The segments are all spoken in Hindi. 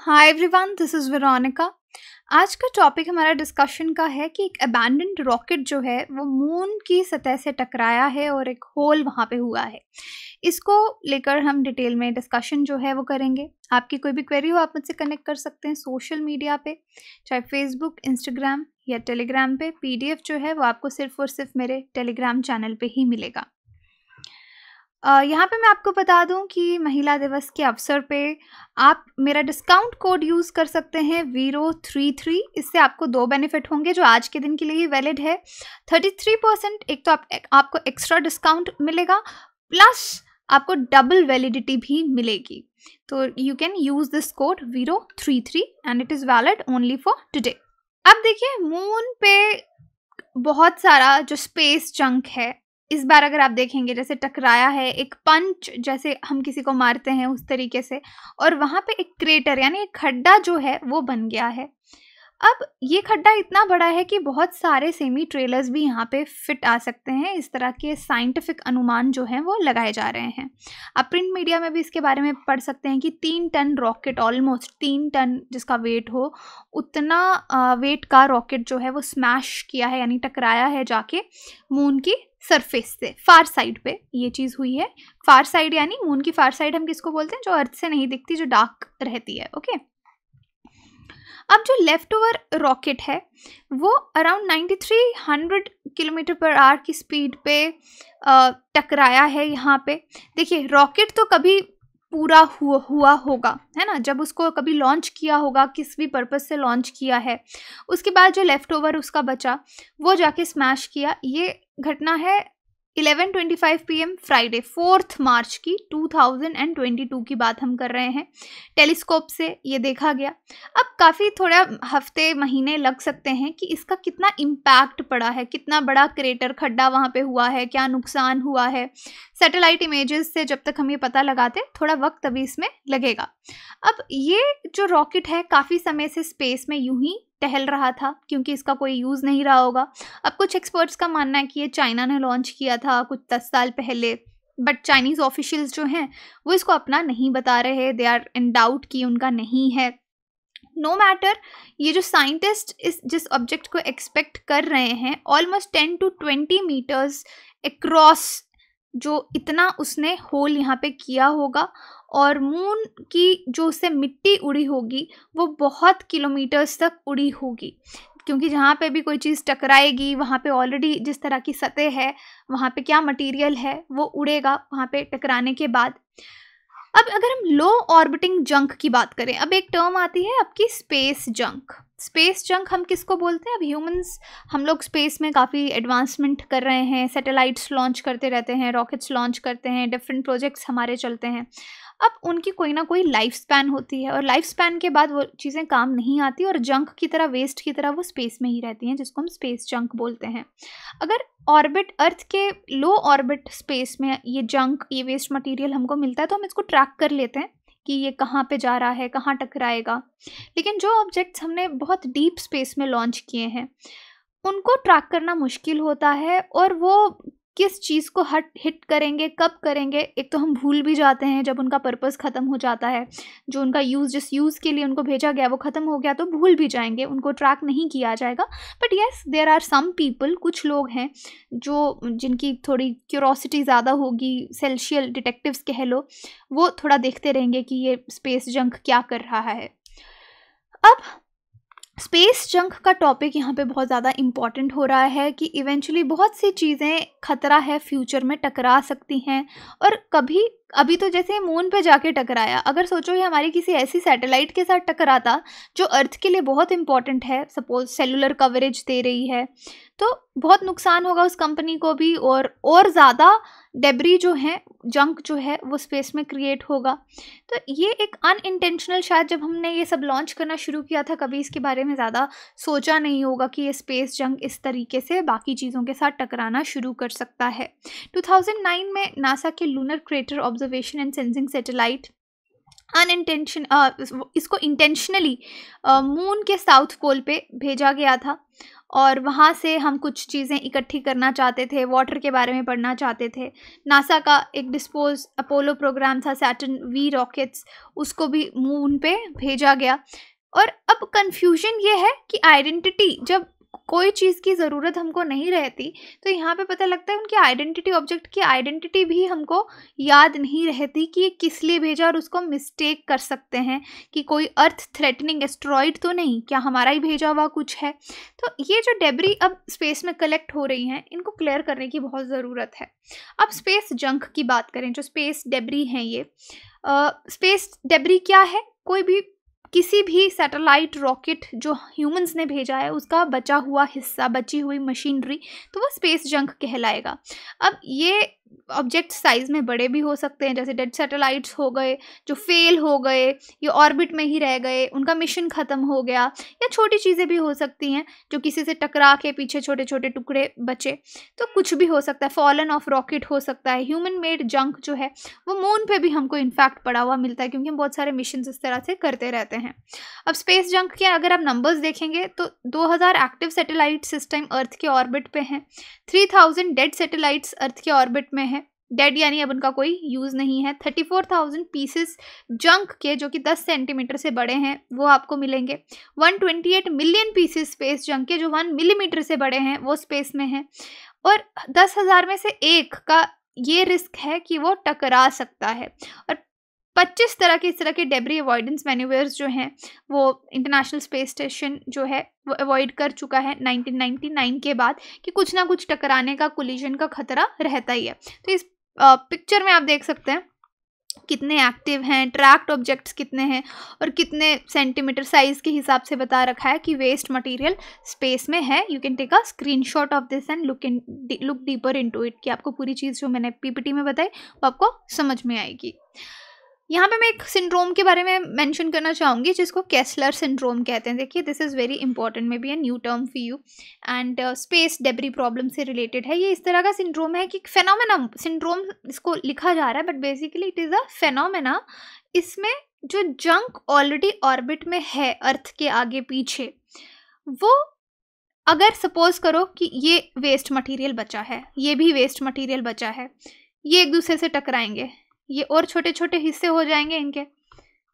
hi everyone this is Veronica आज का टॉपिक हमारा डिस्कशन का है कि एक अबैंडेंड रॉकेट जो है वो मून की सतह से टकराया है और एक होल वहाँ पे हुआ है इसको लेकर हम डिटेल में डिस्कशन जो है वो करेंगे आपकी कोई भी क्वेरी हो आप मुझसे कनेक्ट कर सकते हैं सोशल मीडिया पे चाहे फेसबुक इंस्टाग्राम या टेलीग्राम पे पीडीएफ जो है वो आपको सिर्फ और सिर्फ मेरे टेलीग्राम चैनल पे ही मिलेगा यहाँ पे मैं आपको बता दूँ कि महिला दिवस के अवसर पे आप मेरा डिस्काउंट कोड यूज़ कर सकते हैं वीरो थ्री थ्री इससे आपको दो बेनिफिट होंगे जो आज के दिन के लिए ही वैलिड है थर्टी थ्री परसेंट एक तो आप एक, आपको एक्स्ट्रा डिस्काउंट मिलेगा प्लस आपको डबल वैलिडिटी भी मिलेगी तो you can use this code वीरो three three and it is valid only for today अब देखिए मून पे बहुत सारा जो स्पेस जंक है इस बार अगर आप देखेंगे जैसे टकराया है एक पंच जैसे हम किसी को मारते हैं उस तरीके से और वहाँ पे एक क्रेटर यानी एक खड्डा जो है वो बन गया है अब ये खड्डा इतना बड़ा है कि बहुत सारे सेमी ट्रेलर्स भी यहाँ पे फिट आ सकते हैं इस तरह के साइंटिफिक अनुमान जो हैं वो लगाए जा रहे हैं आप प्रिंट मीडिया में भी इसके बारे में पढ़ सकते हैं कि तीन टन रॉकेट ऑलमोस्ट तीन टन जिसका वेट हो उतना वेट का रॉकेट जो है वो स्मैश किया है यानी टकराया है जाके मून की सरफेस से फार साइड पे ये चीज़ हुई है फार साइड यानी मून की फार साइड हम किसको बोलते हैं जो अर्थ से नहीं दिखती जो डार्क रहती है ओके अब जो लेफ्ट ओवर रॉकेट है वो अराउंड 9300 किलोमीटर पर आर की स्पीड पे टकराया है यहाँ पे देखिए रॉकेट तो कभी पूरा हुआ हुआ होगा है ना जब उसको कभी लॉन्च किया होगा किस भी पर्पज़ से लॉन्च किया है उसके बाद जो लेफ़्ट ओवर उसका बचा वो जाके स्मैश किया ये घटना है 11:25 पीएम फ्राइडे फोर्थ मार्च की 2022 की बात हम कर रहे हैं टेलीस्कोप से ये देखा गया अब काफ़ी थोड़ा हफ्ते महीने लग सकते हैं कि इसका कितना इम्पैक्ट पड़ा है कितना बड़ा क्रेटर खड्डा वहाँ पे हुआ है क्या नुकसान हुआ है सैटेलाइट इमेजेस से जब तक हम ये पता लगाते थोड़ा वक्त अभी इसमें लगेगा अब ये जो रॉकेट है काफ़ी समय से स्पेस में यूँ ही टहल रहा था क्योंकि इसका कोई यूज़ नहीं रहा होगा अब कुछ एक्सपर्ट्स का मानना है कि ये चाइना ने लॉन्च किया था कुछ दस साल पहले बट चाइनीज़ ऑफिशियल्स जो हैं वो इसको अपना नहीं बता रहे दे आर इन डाउट कि उनका नहीं है नो no मैटर ये जो साइंटिस्ट इस जिस ऑब्जेक्ट को एक्सपेक्ट कर रहे हैं almost ten to twenty metres across जो इतना उसने होल यहाँ पे किया होगा और मून की जो उससे मिट्टी उड़ी होगी वो बहुत किलोमीटर्स तक उड़ी होगी क्योंकि जहाँ पे भी कोई चीज़ टकराएगी वहाँ पे ऑलरेडी जिस तरह की सतह है वहाँ पे क्या मटेरियल है वो उड़ेगा वहाँ पे टकराने के बाद अब अगर हम लो ऑर्बिटिंग जंक की बात करें अब एक टर्म आती है आपकी स्पेस जंक स्पेस जंक हम किसको बोलते हैं अब ह्यूमंस हम लोग स्पेस में काफ़ी एडवांसमेंट कर रहे हैं सैटेलाइट्स लॉन्च करते रहते हैं रॉकेट्स लॉन्च करते हैं डिफरेंट प्रोजेक्ट्स हमारे चलते हैं अब उनकी कोई ना कोई लाइफ स्पैन होती है और लाइफ स्पैन के बाद वो चीज़ें काम नहीं आती और जंक की तरह वेस्ट की तरह वो स्पेस में ही रहती हैं जिसको हम स्पेस जंक बोलते हैं अगर ऑर्बिट अर्थ के लो ऑर्बिट स्पेस में ये जंक ये वेस्ट मटेरियल हमको मिलता है तो हम इसको ट्रैक कर लेते हैं कि ये कहाँ पे जा रहा है कहाँ टकराएगा लेकिन जो ऑब्जेक्ट्स हमने बहुत डीप स्पेस में लॉन्च किए हैं उनको ट्रैक करना मुश्किल होता है और वो किस चीज़ को हट हिट करेंगे कब करेंगे एक तो हम भूल भी जाते हैं जब उनका पर्पस ख़त्म हो जाता है जो उनका यूज़ जिस यूज़ के लिए उनको भेजा गया वो ख़त्म हो गया तो भूल भी जाएंगे उनको ट्रैक नहीं किया जाएगा but yes there are some people कुछ लोग हैं जो जिनकी थोड़ी क्यूरोसिटी ज़्यादा होगी सेल्शियल डिटेक्टिवस कह लो वो थोड़ा देखते रहेंगे कि ये स्पेस जंक क्या कर रहा है अब स्पेस जंक का टॉपिक यहाँ पे बहुत ज़्यादा इम्पॉर्टेंट हो रहा है कि इवेंचुअली बहुत सी चीज़ें खतरा है फ्यूचर में टकरा सकती हैं और कभी अभी तो जैसे मून पे जाके टकराया अगर सोचो ये हमारी किसी ऐसी सैटेलाइट के साथ टकराता जो अर्थ के लिए बहुत इंपॉर्टेंट है सपोज सेलुलर कवरेज दे रही है तो बहुत नुकसान होगा उस कंपनी को भी और और ज़्यादा डेबरी जो है जंक जो है वो स्पेस में क्रिएट होगा तो ये एक अनइंटेंशनल शायद जब हमने ये सब लॉन्च करना शुरू किया था कभी इसके बारे में ज़्यादा सोचा नहीं होगा कि ये स्पेस जंक इस तरीके से बाकी चीज़ों के साथ टकराना शुरू कर सकता है 2009 में नासा के lunar crater observe observation and sensing satellite unintention इसको इंटेंशनली मून uh, के साउथ पोल पे भेजा गया था और वहाँ से हम कुछ चीज़ें इकट्ठी करना चाहते थे वाटर के बारे में पढ़ना चाहते थे नासा का एक डिस्पोज अपोलो प्रोग्राम था सैटन वी रॉकेट्स उसको भी मून पे भेजा गया और अब कंफ्यूजन ये है कि आइडेंटिटी जब कोई चीज़ की ज़रूरत हमको नहीं रहती तो यहाँ पे पता लगता है उनकी आइडेंटिटी ऑब्जेक्ट की आइडेंटिटी भी हमको याद नहीं रहती कि ये किस लिए भेजा और उसको मिस्टेक कर सकते हैं कि कोई अर्थ थ्रेटनिंग एस्ट्रॉइड तो नहीं क्या हमारा ही भेजा हुआ कुछ है तो ये जो डेबरी अब स्पेस में कलेक्ट हो रही हैं इनको क्लियर करने की बहुत ज़रूरत है अब स्पेस जंक की बात करें जो स्पेस डेबरी हैं ये स्पेस डेबरी क्या है कोई भी किसी भी सैटेलाइट रॉकेट जो ह्यूमंस ने भेजा है उसका बचा हुआ हिस्सा बची हुई मशीनरी तो वो स्पेस जंक कहलाएगा अब ये ऑब्जेक्ट साइज में बड़े भी हो सकते हैं जैसे डेड सैटेलाइट्स हो गए जो फेल हो गए ये ऑर्बिट में ही रह गए उनका मिशन ख़त्म हो गया या छोटी चीज़ें भी हो सकती हैं जो किसी से टकरा के पीछे छोटे छोटे टुकड़े बचे तो कुछ भी हो सकता है फॉलन ऑफ रॉकेट हो सकता है ह्यूमन मेड जंक जो है वो मून पे भी हमको इनफैक्ट पड़ा हुआ मिलता है क्योंकि हम बहुत सारे मिशन इस तरह से करते रहते हैं अब स्पेस जंक के अगर आप नंबर्स देखेंगे तो दो एक्टिव सेटेलाइट सिस्टम अर्थ के ऑर्बिट पर हैं थ्री डेड सेटेलाइट्स अर्थ के ऑर्बिट में में है डेड यानी अब उनका कोई यूज़ नहीं है thirty four thousand pieces junk के जो कि दस सेंटीमीटर से बड़े हैं वो आपको मिलेंगे one twenty eight million pieces space junk के जो वन मिलीमीटर से बड़े हैं वो स्पेस में हैं और दस हज़ार में से एक का ये रिस्क है कि वो टकरा सकता है और पच्चीस तरह के इस तरह के डेबरी अवॉइडेंस मैन्यूवर्स जो हैं वो इंटरनेशनल स्पेस स्टेशन जो है वो अवॉइड कर चुका है 1999 के बाद कि कुछ ना कुछ टकराने का कोलिजन का खतरा रहता ही है तो इस पिक्चर में आप देख सकते हैं कितने एक्टिव हैं ट्रैक्ट ऑब्जेक्ट्स कितने हैं और कितने सेंटीमीटर साइज़ के हिसाब से बता रखा है कि वेस्ट मटेरियल स्पेस में है you can take a screenshot of this and look in look deeper into it कि आपको पूरी चीज़ जो मैंने पीपीटी में बताई वो आपको समझ में आएगी यहाँ पे मैं एक सिंड्रोम के बारे में मेंशन करना चाहूँगी जिसको कैसलर सिंड्रोम कहते हैं देखिए this is very important maybe a new term for you and space debris problem से रिलेटेड है ये इस तरह का सिंड्रोम है कि फेनोमेना सिंड्रोम इसको लिखा जा रहा है but basically it is a phenomena इसमें जो जंक ऑलरेडी ऑर्बिट में है अर्थ के आगे पीछे वो अगर सपोज करो कि ये वेस्ट मटीरियल बचा है ये भी वेस्ट मटीरियल बचा है ये एक दूसरे से टकराएंगे ये और छोटे छोटे हिस्से हो जाएंगे इनके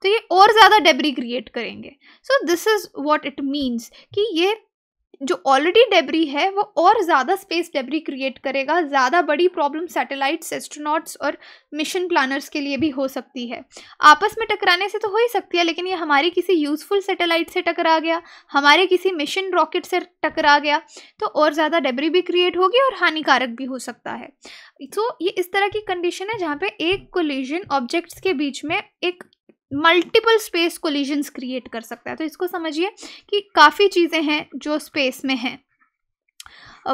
तो ये और ज़्यादा डेबरी क्रिएट करेंगे so this is what it means कि ये जो ऑलरेडी डेबरी है वो और ज़्यादा स्पेस डेबरी क्रिएट करेगा ज़्यादा बड़ी प्रॉब्लम सैटेलाइट्स एस्ट्रोनॉट्स और मिशन प्लानर्स के लिए भी हो सकती है आपस में टकराने से तो हो ही सकती है लेकिन ये हमारी किसी यूज़फुल सैटेलाइट से टकरा गया हमारे किसी मिशन रॉकेट से टकरा गया तो और ज़्यादा डेबरी भी क्रिएट होगी और हानिकारक भी हो सकता है तो ये इस तरह की कंडीशन है जहाँ पर एक कोलिजन ऑब्जेक्ट्स के बीच में एक मल्टीपल स्पेस कोलिजन्स क्रिएट कर सकता है तो इसको समझिए कि काफ़ी चीज़ें हैं जो स्पेस में हैं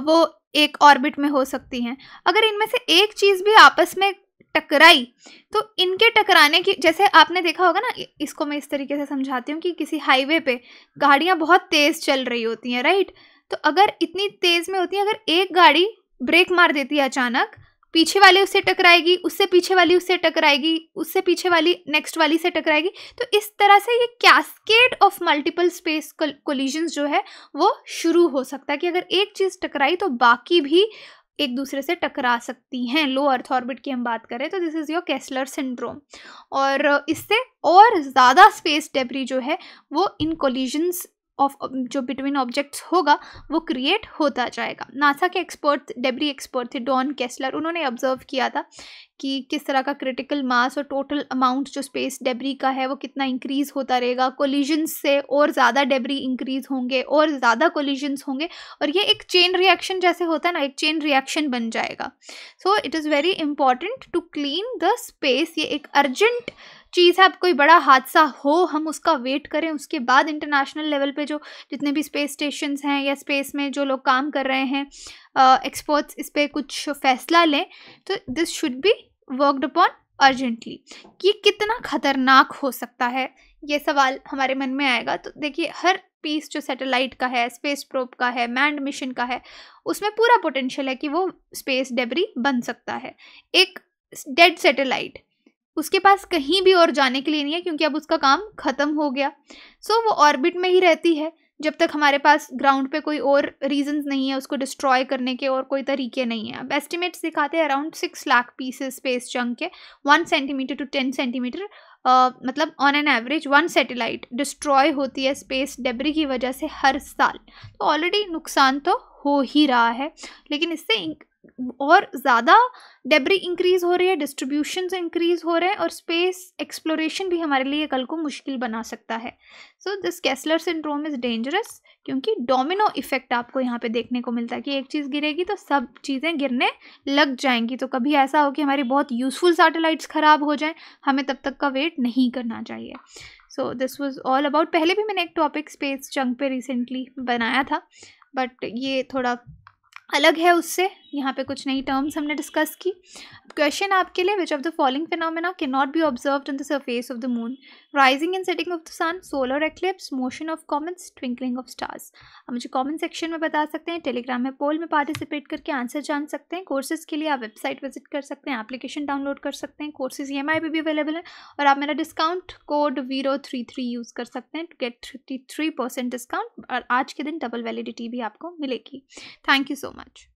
वो एक ऑर्बिट में हो सकती हैं अगर इनमें से एक चीज़ भी आपस में टकराई तो इनके टकराने की जैसे आपने देखा होगा ना इसको मैं इस तरीके से समझाती हूँ कि किसी हाईवे पे गाड़ियाँ बहुत तेज़ चल रही होती हैं राइट तो अगर इतनी तेज़ में होती हैं अगर एक गाड़ी ब्रेक मार देती है अचानक पीछे वाले उससे टकराएगी उससे पीछे वाली उससे टकराएगी उससे पीछे वाली नेक्स्ट वाली से टकराएगी तो इस तरह से ये cascade of multiple space collisions जो है वो शुरू हो सकता है कि अगर एक चीज़ टकराई तो बाकी भी एक दूसरे से टकरा सकती हैं लो अर्थ ऑर्बिट की हम बात करें तो this is your Kessler syndrome और इससे और ज़्यादा स्पेस डेबरी जो है वो इन कोलिजन्स ऑफ uh, जो बिटवीन ऑब्जेक्ट्स होगा वो क्रिएट होता जाएगा नासा के एक्सपर्ट डेबरी एक्सपर्ट थे डॉन कैसलर उन्होंने ऑब्जर्व किया था कि किस तरह का क्रिटिकल मास और टोटल अमाउंट जो स्पेस डेबरी का है वो कितना इंक्रीज़ होता रहेगा कोलिजन्स से और ज़्यादा डेबरी इंक्रीज़ होंगे और ज़्यादा कोलिजन्स होंगे और ये एक चेन रिएक्शन जैसे होता है ना एक चेन रिएक्शन बन जाएगा so it is very important to clean the space ये एक अर्जेंट चीज़ है अब कोई बड़ा हादसा हो हम उसका वेट करें उसके बाद इंटरनेशनल लेवल पे जो जितने भी स्पेस स्टेशन हैं या स्पेस में जो लोग काम कर रहे हैं एक्सपर्ट्स इस पर कुछ फैसला लें तो this should be worked upon urgently कि कितना ख़तरनाक हो सकता है ये सवाल हमारे मन में आएगा तो देखिए हर पीस जो सैटेलाइट का है स्पेस प्रोप का है मैंड मिशन का है उसमें पूरा पोटेंशियल है कि वो स्पेस डेबरी बन सकता है एक डेड सैटेलाइट उसके पास कहीं भी और जाने के लिए नहीं है क्योंकि अब उसका काम ख़त्म हो गया सो so, वो ऑर्बिट में ही रहती है जब तक हमारे पास ग्राउंड पे कोई और रीजंस नहीं है उसको डिस्ट्रॉय करने के और कोई तरीके नहीं है अब एस्टिमेट्स दिखाते हैं around six lakh pieces space junk के one centimetre to ten centimetre मतलब on an average one satellite destroy होती है स्पेस डेबरी की वजह से हर साल तो ऑलरेडी नुकसान तो हो ही रहा है लेकिन इससे और ज़्यादा डेबरी इंक्रीज़ हो रही है डिस्ट्रीब्यूशन इंक्रीज़ हो रहे हैं और स्पेस एक्सप्लोरेशन भी हमारे लिए कल को मुश्किल बना सकता है so this Kessler syndrome is dangerous क्योंकि डोमिनो इफेक्ट आपको यहाँ पे देखने को मिलता है कि एक चीज़ गिरेगी तो सब चीज़ें गिरने लग जाएंगी तो कभी ऐसा हो कि हमारी बहुत यूज़फुल सैटेलाइट्स ख़राब हो जाएँ हमें तब तक का वेट नहीं करना चाहिए so this was all about पहले भी मैंने एक टॉपिक स्पेस जंग पे रिसेंटली बनाया था बट ये थोड़ा अलग है उससे यहाँ पे कुछ नई टर्म्स हमने डिस्कस की क्वेश्चन आपके लिए which of the following phenomena can not be observe in the surface of the moon rising and setting of the sun solar eclipse motion of comets twinkling of stars आप मुझे कॉमेंट सेक्शन में बता सकते हैं टेलीग्राम में पोल में पार्टिसिपेट करके आंसर जान सकते हैं कोर्सेज के लिए आप वेबसाइट विजिट कर सकते हैं एप्लीकेशन डाउनलोड कर सकते हैं कोर्सेज ई एम आई पर भी अवेलेबल है और आप मेरा डिस्काउंट कोड वीरो थ्री थ्री यूज़ कर सकते हैं to get thirty three percent discount और आज के दिन डबल वैलिडिटी भी आपको मिलेगी थैंक यू सो मच